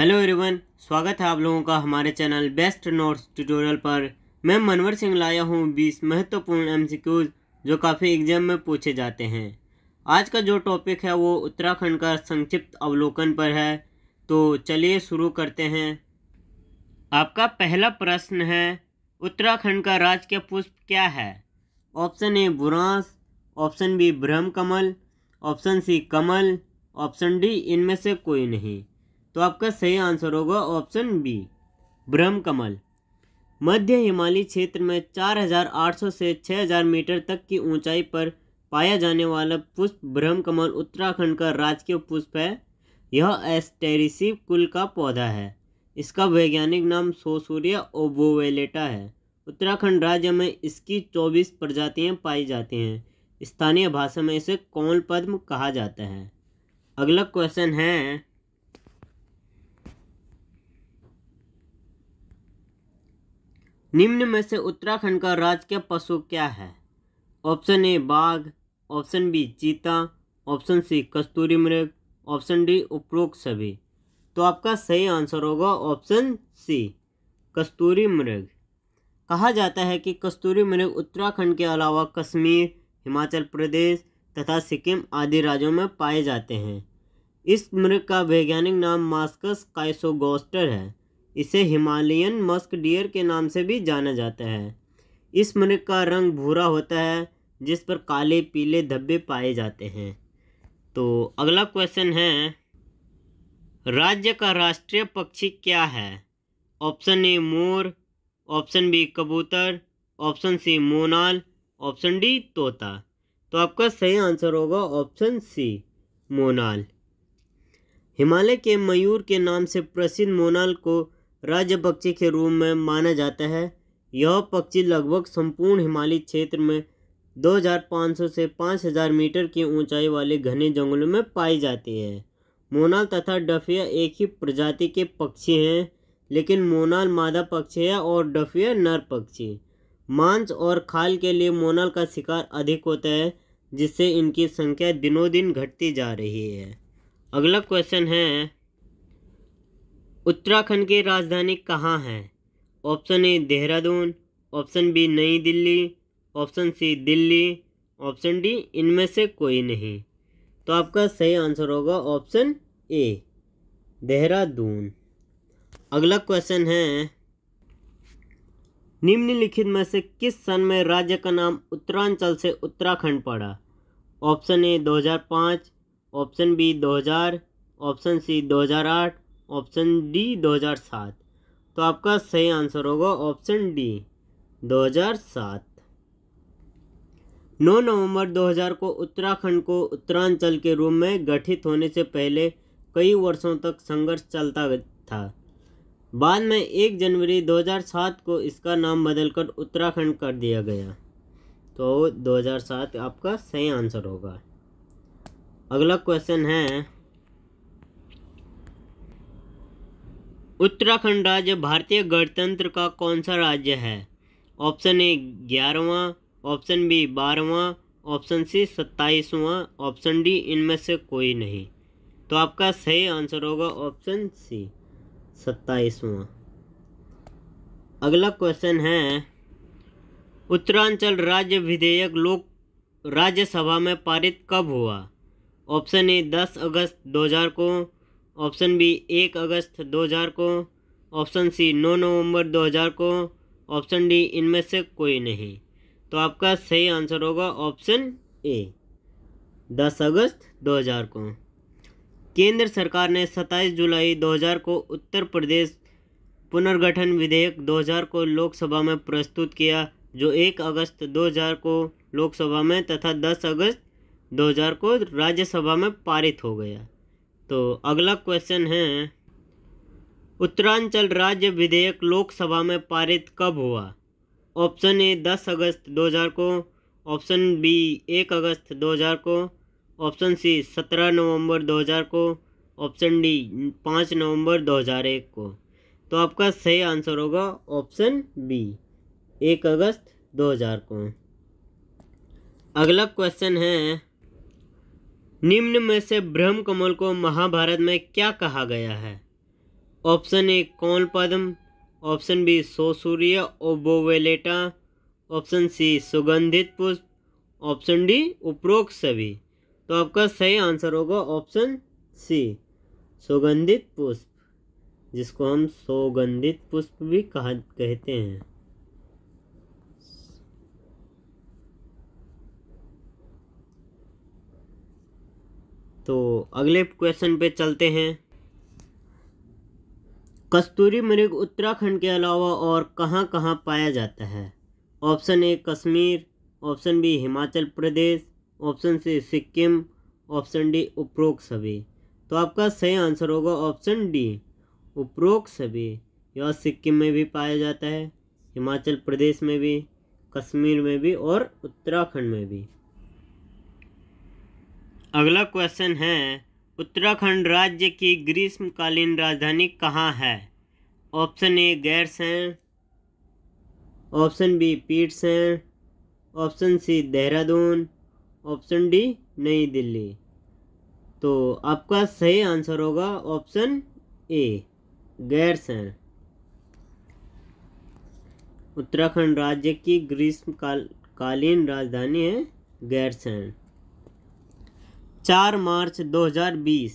hello everyone स्वागत है आप लोगों का हमारे चैनल बेस्ट नोट्स ट्यूटोरियल पर मैं मनवर सिंह लाया हूं 20 महत्वपूर्ण एमसीक्यूज जो काफ़ी एग्जाम में पूछे जाते हैं आज का जो टॉपिक है वो उत्तराखंड का संक्षिप्त अवलोकन पर है तो चलिए शुरू करते हैं आपका पहला प्रश्न है उत्तराखंड का राजकीय पुष्प क्या है ऑप्शन ए बुरांस ऑप्शन बी ब्रह्म कमल ऑप्शन सी कमल ऑप्शन डी इनमें से कोई नहीं तो आपका सही आंसर होगा ऑप्शन बी ब्रह्म कमल मध्य हिमालय क्षेत्र में 4,800 से 6,000 मीटर तक की ऊंचाई पर पाया जाने वाला पुष्प ब्रह्म कमल उत्तराखंड का राजकीय पुष्प है यह एस्टेरिसी कुल का पौधा है इसका वैज्ञानिक नाम सोसूरिया ओबोवेलेटा है उत्तराखंड राज्य में इसकी 24 प्रजातियां पाई जाती हैं स्थानीय भाषा में इसे कौल पद्म कहा जाता है अगला क्वेश्चन है निम्न में से उत्तराखंड का राजकीय पशु क्या है ऑप्शन ए बाघ ऑप्शन बी चीता ऑप्शन सी कस्तूरी मृग ऑप्शन डी उपरोक्त सभी तो आपका सही आंसर होगा ऑप्शन सी कस्तूरी मृग कहा जाता है कि कस्तूरी मृग उत्तराखंड के अलावा कश्मीर हिमाचल प्रदेश तथा सिक्किम आदि राज्यों में पाए जाते हैं इस मृग का वैज्ञानिक नाम मास्कस काइसोगोस्टर है इसे हिमालयन मस्क डियर के नाम से भी जाना जाता है इस मृग का रंग भूरा होता है जिस पर काले पीले धब्बे पाए जाते हैं तो अगला क्वेश्चन है राज्य का राष्ट्रीय पक्षी क्या है ऑप्शन ए मोर ऑप्शन बी कबूतर ऑप्शन सी मोनाल ऑप्शन डी तोता तो आपका सही आंसर होगा ऑप्शन सी मोनाल हिमालय के मयूर के नाम से प्रसिद्ध मोनाल को राज्य पक्षी के रूप में माना जाता है यह पक्षी लगभग संपूर्ण हिमालय क्षेत्र में 2500 से 5000 मीटर की ऊंचाई वाले घने जंगलों में पाई जाती है मोनाल तथा डफिया एक ही प्रजाति के पक्षी हैं लेकिन मोनाल मादा पक्षी है और डफिया नर पक्षी मांस और खाल के लिए मोनाल का शिकार अधिक होता है जिससे इनकी संख्या दिनों दिन घटती जा रही है अगला क्वेश्चन है उत्तराखंड की राजधानी कहाँ है option A Dehradun option B New Delhi option C Delhi option D इनमें से कोई नहीं तो आपका सही आंसर होगा ऑप्शन ए देहरादून अगला क्वेश्चन है निम्नलिखित में से किस सन में राज्य का नाम उत्तरांचल से उत्तराखंड पड़ा option A 2005 option B 2000 option C 2008 option D 2007 तो आपका सही आंसर होगा ऑप्शन डी 2007 9 नवंबर 2000 को उत्तराखंड को उत्तरांचल के रूप में गठित होने से पहले कई वर्षों तक संघर्ष चलता था बाद में 1 जनवरी 2007 को इसका नाम बदलकर उत्तराखंड कर दिया गया तो 2007 आपका सही आंसर होगा अगला क्वेश्चन है उत्तराखंड राज्य भारतीय गणतंत्र का कौन सा राज्य है ऑप्शन ए ग्यारहवा ऑप्शन बी बारहवा ऑप्शन सी सत्ताईसवा ऑप्शन डी इनमें से कोई नहीं तो आपका सही आंसर होगा ऑप्शन सी सत्ताईसवा अगला क्वेश्चन है उत्तरांचल राज्य विधेयक लोक राज्यसभा में पारित कब हुआ ऑप्शन ए दस अगस्त हजार को ऑप्शन बी एक अगस्त 2000 को ऑप्शन सी नौ नवंबर 2000 को ऑप्शन डी इनमें से कोई नहीं तो आपका सही आंसर होगा ऑप्शन ए 10 अगस्त 2000 को केंद्र सरकार ने 27 जुलाई 2000 को उत्तर प्रदेश पुनर्गठन विधेयक 2000 को लोकसभा में प्रस्तुत किया जो एक अगस्त 2000 को लोकसभा में तथा 10 अगस्त 2000 को राज्यसभा में पारित हो गया तो अगला क्वेश्चन है उत्तरांचल राज्य विधेयक लोकसभा में पारित कब हुआ ऑप्शन ए 10 अगस्त 2000 को ऑप्शन बी 1 अगस्त 2000 को ऑप्शन सी 17 नवंबर 2000 को ऑप्शन डी 5 नवंबर 2001 को तो आपका सही आंसर होगा ऑप्शन बी 1 अगस्त 2000 को अगला क्वेश्चन है निम्न में से ब्रह्म कमल को महाभारत में क्या कहा गया है ऑप्शन ए कौन पद्म ऑप्शन बी सो सूर्य ओबोवेलेटा ऑप्शन सी सुगंधित पुष्प ऑप्शन डी उपरोक्त सभी तो आपका सही आंसर होगा ऑप्शन सी सुगंधित पुष्प जिसको हम सुगंधित पुष्प भी कहा कहते हैं तो अगले क्वेश्चन पे चलते हैं कस्तूरी मृग उत्तराखंड के अलावा और कहाँ कहाँ पाया जाता है option A Kashmir option B Himachal Pradesh option C Sikkim option D उपरोक्त सभी तो आपका सही आंसर होगा ऑप्शन डी उपरोक्त सभी यह सिक्किम में भी पाया जाता है हिमाचल प्रदेश में भी कश्मीर में भी और उत्तराखंड में भी अगला क्वेश्चन है उत्तराखंड राज्य की ग्रीष्मकालीन राजधानी कहाँ है ऑप्शन ए गैरस ऑप्शन बी पीट्स हैं option C Dehradun option D New Delhi तो आपका सही आंसर होगा ऑप्शन ए गैरस उत्तराखंड राज्य की ग्रीष्मकालीन काल, राजधानी है गैरसैन चार मार्च 2020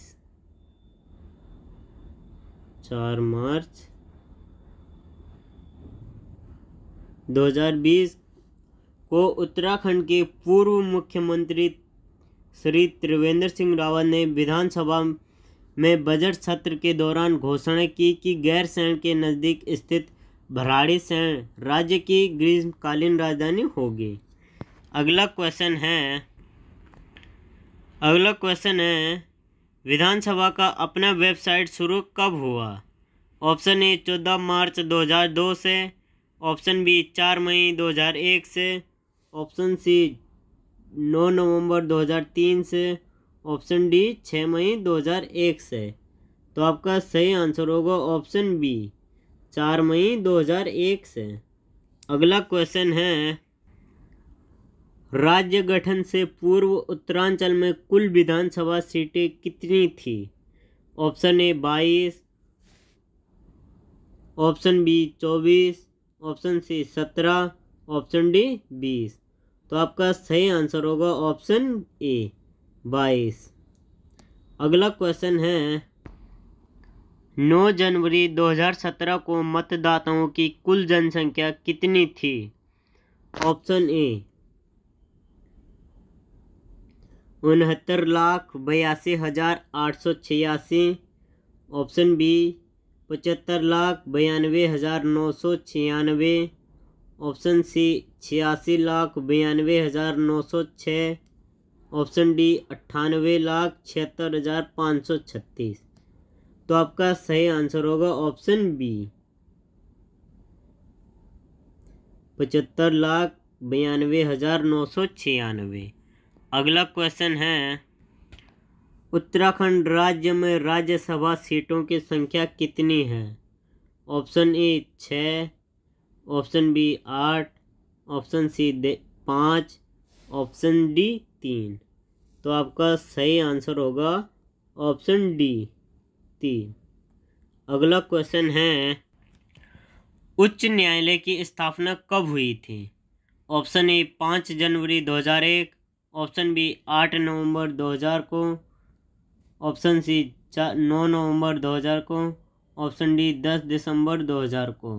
चार मार्च 2020 को उत्तराखंड के पूर्व मुख्यमंत्री श्री त्रिवेंद्र सिंह रावत ने विधानसभा में बजट सत्र के दौरान घोषणा की कि गैर के नज़दीक स्थित भराड़ी सैण राज्य की ग्रीष्मकालीन राजधानी होगी अगला क्वेश्चन है अगला क्वेश्चन है विधानसभा का अपना वेबसाइट शुरू कब हुआ ऑप्शन ए चौदह मार्च 2002 से ऑप्शन बी चार मई 2001 से ऑप्शन सी नौ नवंबर 2003 से ऑप्शन डी छः मई 2001 से तो आपका सही आंसर होगा ऑप्शन बी चार मई 2001 से अगला क्वेश्चन है राज्य गठन से पूर्व उत्तरांचल में कुल विधानसभा सीटें कितनी थी ऑप्शन ए बाईस ऑप्शन बी चौबीस ऑप्शन सी सत्रह ऑप्शन डी बीस तो आपका सही आंसर होगा ऑप्शन ए बाईस अगला क्वेश्चन है 9 जनवरी 2017 को मतदाताओं की कुल जनसंख्या कितनी थी ऑप्शन ए उनहत्तर लाख बयासी हज़ार आठ सौ छियासी ऑप्शन बी पचहत्तर लाख बयानवे हज़ार नौ सौ छियानवे ऑप्शन सी छियासी लाख बयानवे हज़ार नौ सौ छः ऑप्शन डी अट्ठानवे लाख छिहत्तर हज़ार पाँच सौ छत्तीस तो आपका सही आंसर होगा ऑप्शन बी पचहत्तर लाख बयानवे हज़ार नौ सौ छियानवे अगला क्वेश्चन है उत्तराखंड राज्य में राज्यसभा सीटों की संख्या कितनी है ऑप्शन ए छः ऑप्शन बी आठ ऑप्शन सी दे पाँच ऑप्शन डी तीन तो आपका सही आंसर होगा ऑप्शन डी तीन अगला क्वेश्चन है उच्च न्यायालय की स्थापना कब हुई थी ऑप्शन ए पाँच जनवरी दो हज़ार एक ऑप्शन बी आठ नवंबर 2000 को ऑप्शन सी नौ नवंबर 2000 को ऑप्शन डी दस दिसंबर 2000 को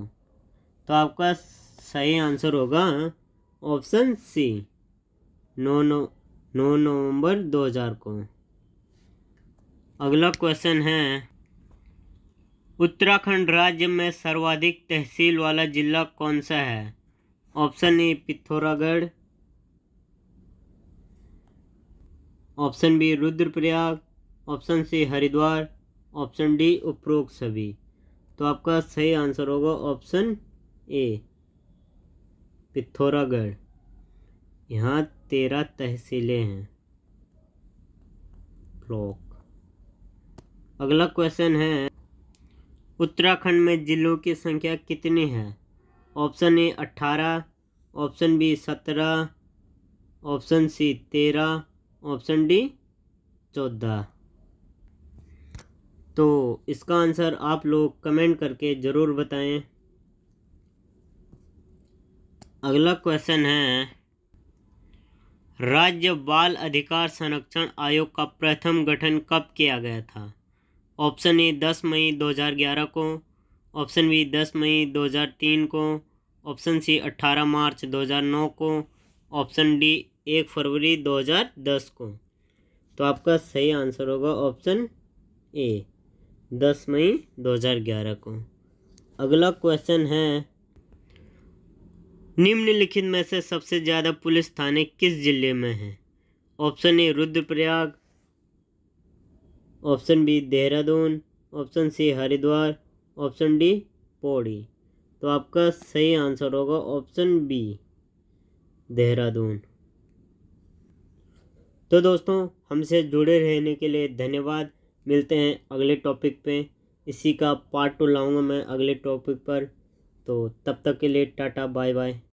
तो आपका सही आंसर होगा ऑप्शन सी नौ नौ नौ नवंबर हज़ार को अगला क्वेश्चन है उत्तराखंड राज्य में सर्वाधिक तहसील वाला जिला कौन सा है option A Pithoragarh option B Rudraprayag option C Haridwar option D उपरोक्त सभी तो आपका सही आंसर होगा ऑप्शन ए पिथौरागढ़ यहाँ तेरह तहसीलें हैं ब्लॉक अगला क्वेश्चन है उत्तराखंड में जिलों की संख्या कितनी है ऑप्शन ए अट्ठारह ऑप्शन बी सत्रह ऑप्शन सी तेरह ऑप्शन डी चौदह तो इसका आंसर आप लोग कमेंट करके ज़रूर बताएं अगला क्वेश्चन है राज्य बाल अधिकार संरक्षण आयोग का प्रथम गठन कब किया गया था ऑप्शन ए दस मई दो हजार ग्यारह को ऑप्शन बी दस मई दो हजार तीन को ऑप्शन सी अट्ठारह मार्च दो हजार नौ को ऑप्शन डी एक फरवरी 2010 को तो आपका सही आंसर होगा ऑप्शन ए दस मई 2011 को अगला क्वेश्चन है निम्नलिखित में से सबसे ज़्यादा पुलिस थाने किस जिले में हैं option A Rudraprayag option B Dehradun option C Haridwar option D Pauri तो आपका सही आंसर होगा ऑप्शन बी देहरादून तो दोस्तों हमसे जुड़े रहने के लिए धन्यवाद मिलते हैं अगले टॉपिक पे इसी का पार्ट टू लाऊंगा मैं अगले टॉपिक पर तो तब तक के लिए टाटा बाय बाय